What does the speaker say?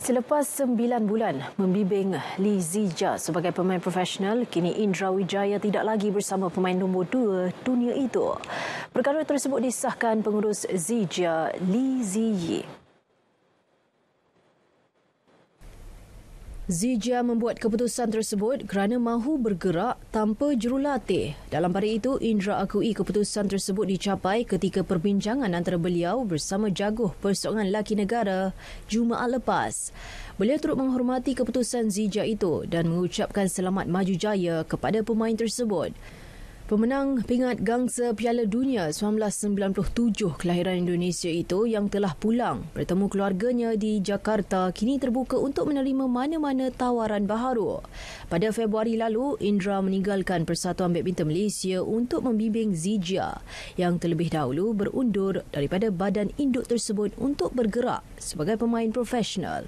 Selepas sembilan bulan membimbing Li Zija sebagai pemain profesional, kini Indra Wijaya tidak lagi bersama pemain nombor dua dunia itu. Perkara tersebut disahkan pengurus Zija, Li Ziyi, Zijia membuat keputusan tersebut kerana mahu bergerak tanpa jurulatih. Dalam pada itu, Indra akui keputusan tersebut dicapai ketika perbincangan antara beliau bersama jaguh persoalan laki negara Jumaat lepas. Beliau turut menghormati keputusan Zijia itu dan mengucapkan selamat maju jaya kepada pemain tersebut. Pemenang pingat gangsa Piala Dunia 1997 kelahiran Indonesia itu yang telah pulang bertemu keluarganya di Jakarta kini terbuka untuk menerima mana-mana tawaran baharu. Pada Februari lalu, Indra meninggalkan Persatuan Badminton Malaysia untuk membimbing Zijia yang terlebih dahulu berundur daripada badan induk tersebut untuk bergerak sebagai pemain profesional.